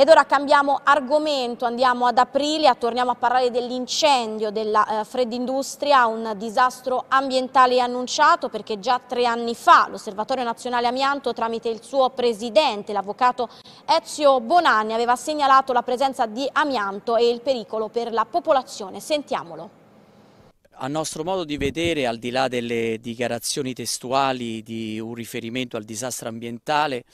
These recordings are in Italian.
Ed ora cambiamo argomento, andiamo ad Aprilia, torniamo a parlare dell'incendio della eh, Fredindustria, un disastro ambientale annunciato perché già tre anni fa l'Osservatorio Nazionale Amianto tramite il suo presidente, l'avvocato Ezio Bonanni, aveva segnalato la presenza di amianto e il pericolo per la popolazione. Sentiamolo. A nostro modo di vedere, al di là delle dichiarazioni testuali di un riferimento al disastro ambientale,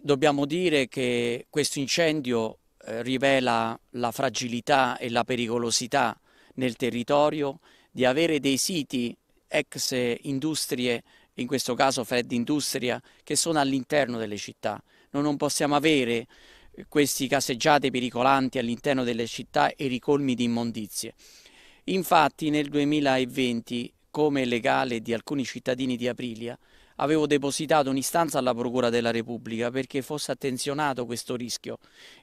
dobbiamo dire che questo incendio eh, rivela la fragilità e la pericolosità nel territorio di avere dei siti ex industrie, in questo caso Fred Industria, che sono all'interno delle città. Noi non possiamo avere eh, questi caseggiate pericolanti all'interno delle città e ricolmi di immondizie. Infatti nel 2020 come legale di alcuni cittadini di Aprilia, avevo depositato un'istanza alla Procura della Repubblica perché fosse attenzionato questo rischio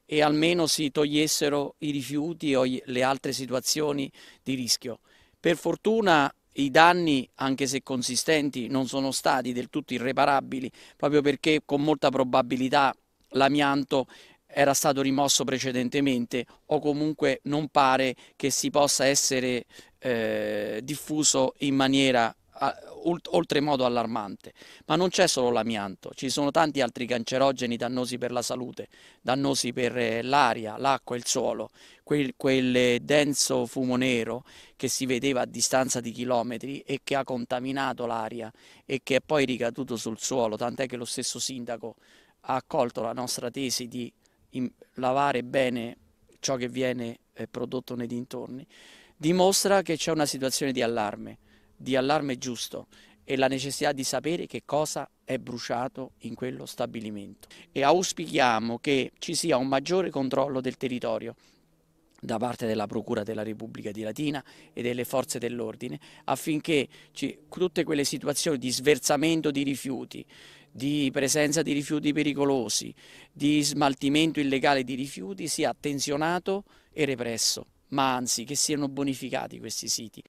e almeno si togliessero i rifiuti o le altre situazioni di rischio. Per fortuna i danni, anche se consistenti, non sono stati del tutto irreparabili, proprio perché con molta probabilità l'amianto era stato rimosso precedentemente o comunque non pare che si possa essere eh, diffuso in maniera oltremodo allarmante. Ma non c'è solo l'amianto, ci sono tanti altri cancerogeni dannosi per la salute, dannosi per eh, l'aria, l'acqua, il suolo, quel, quel, denso fumo nero che si vedeva a distanza di chilometri e che ha contaminato l'aria e che è poi ricaduto sul suolo, tant'è che lo stesso sindaco ha accolto la nostra tesi di in, lavare bene ciò che viene eh, prodotto nei dintorni, dimostra che c'è una situazione di allarme, di allarme giusto e la necessità di sapere che cosa è bruciato in quello stabilimento. E auspichiamo che ci sia un maggiore controllo del territorio da parte della Procura della Repubblica di Latina e delle forze dell'ordine affinché ci, tutte quelle situazioni di sversamento di rifiuti, di presenza di rifiuti pericolosi, di smaltimento illegale di rifiuti sia attenzionato e represso, ma anzi che siano bonificati questi siti.